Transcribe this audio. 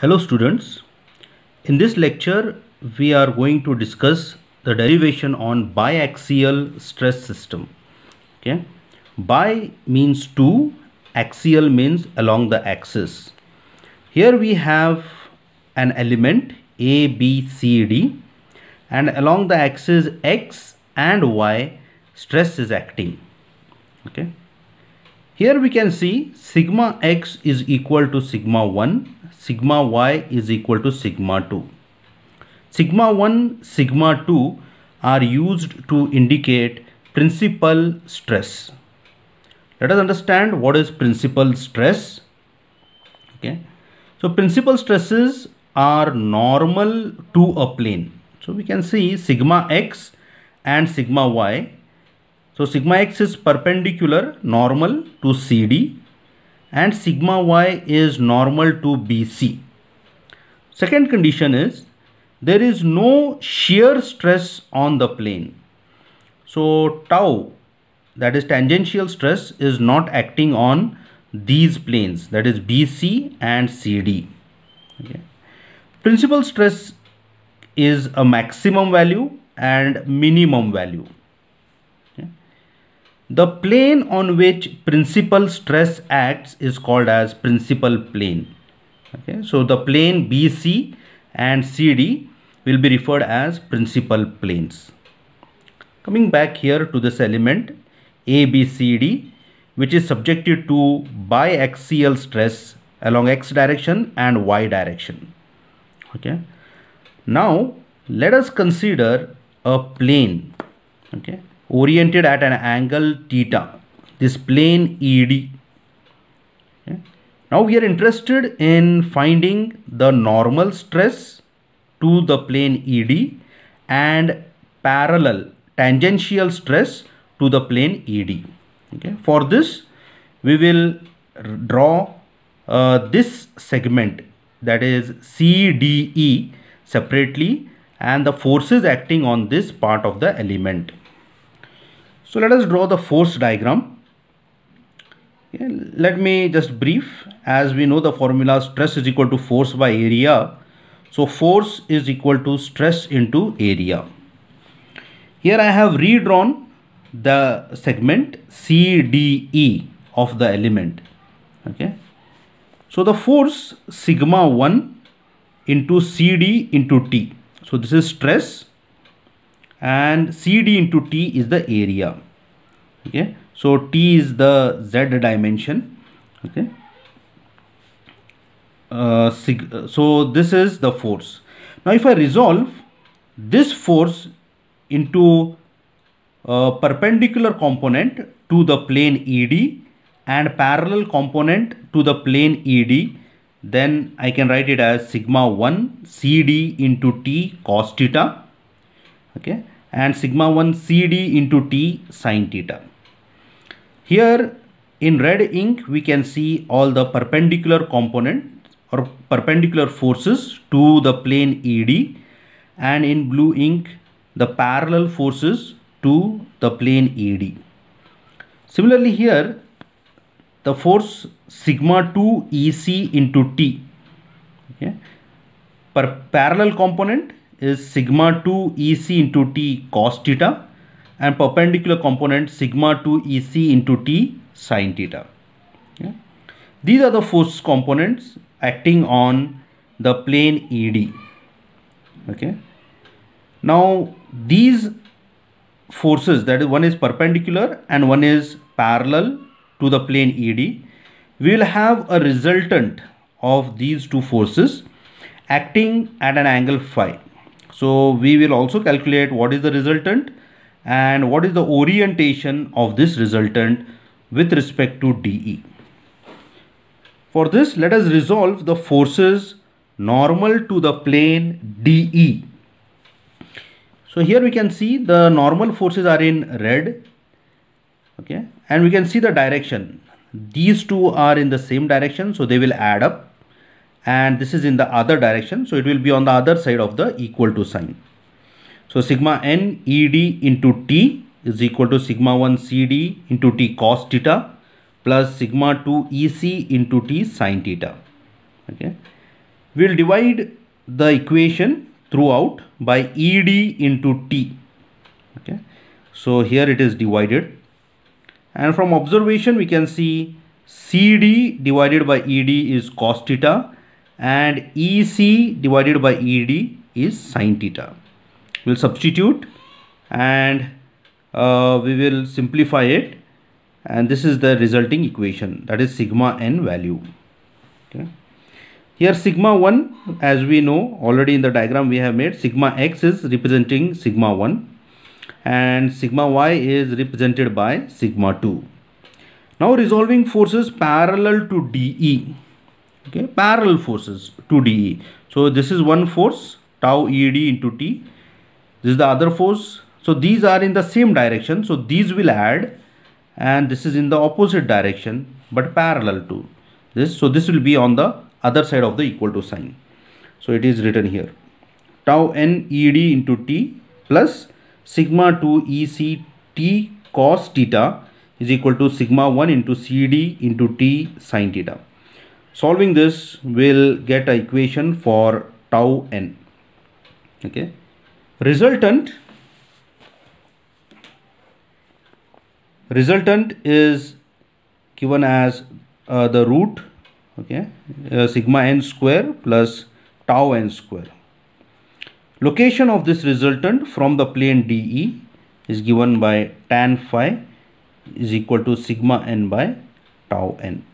Hello students. In this lecture, we are going to discuss the derivation on biaxial stress system. Okay. Bi means two, axial means along the axis. Here we have an element A, B, C, D and along the axis X and Y stress is acting. Okay. Here we can see sigma X is equal to sigma 1 sigma y is equal to sigma 2. Sigma 1, sigma 2 are used to indicate principal stress. Let us understand what is principal stress. Okay. So principal stresses are normal to a plane. So we can see sigma x and sigma y. So sigma x is perpendicular normal to CD and sigma y is normal to BC. Second condition is there is no shear stress on the plane. So tau that is tangential stress is not acting on these planes that is BC and CD. Okay. Principal stress is a maximum value and minimum value. The plane on which principal stress acts is called as principal plane. Okay, so the plane BC and CD will be referred as principal planes. Coming back here to this element ABCD which is subjected to biaxial stress along x direction and y direction. Okay. Now let us consider a plane. Okay oriented at an angle theta, this plane ED. Now we are interested in finding the normal stress to the plane ED and parallel tangential stress to the plane ED. Okay. For this, we will draw uh, this segment that is CDE separately and the forces acting on this part of the element. So let us draw the force diagram. let me just brief as we know the formula stress is equal to force by area. So force is equal to stress into area. Here I have redrawn the segment CDE of the element. Okay. So the force sigma 1 into CD into T. So this is stress and CD into T is the area okay so T is the Z dimension okay uh, uh, so this is the force now if I resolve this force into a perpendicular component to the plane ED and parallel component to the plane ED then I can write it as sigma 1 CD into T cos theta okay and sigma 1 CD into T sine theta. Here in red ink we can see all the perpendicular component or perpendicular forces to the plane ED and in blue ink the parallel forces to the plane ED. Similarly here the force sigma 2 EC into T okay, per parallel component is sigma 2 EC into T cos theta and perpendicular component sigma 2 EC into T sine theta. These are the force components acting on the plane ED. Okay. Now these forces that is one is perpendicular and one is parallel to the plane ED. We will have a resultant of these two forces acting at an angle phi. So we will also calculate what is the resultant and what is the orientation of this resultant with respect to DE. For this, let us resolve the forces normal to the plane DE. So here we can see the normal forces are in red. Okay. And we can see the direction. These two are in the same direction. So they will add up and this is in the other direction so it will be on the other side of the equal to sign so sigma n ed into t is equal to sigma 1 cd into t cos theta plus sigma 2 ec into t sin theta okay we'll divide the equation throughout by ed into t okay so here it is divided and from observation we can see cd divided by ed is cos theta and EC divided by ED is sine theta. We'll substitute and uh, we will simplify it and this is the resulting equation that is sigma n value. Okay. Here sigma 1 as we know already in the diagram we have made sigma x is representing sigma 1 and sigma y is represented by sigma 2. Now resolving forces parallel to DE okay parallel forces 2de so this is one force tau ed into t this is the other force so these are in the same direction so these will add and this is in the opposite direction but parallel to this so this will be on the other side of the equal to sign so it is written here tau n ed into t plus sigma 2 ec t cos theta is equal to sigma 1 into cd into t sin theta solving this will get an equation for tau n okay resultant resultant is given as uh, the root okay uh, sigma n square plus tau n square location of this resultant from the plane DE is given by tan phi is equal to sigma n by tau n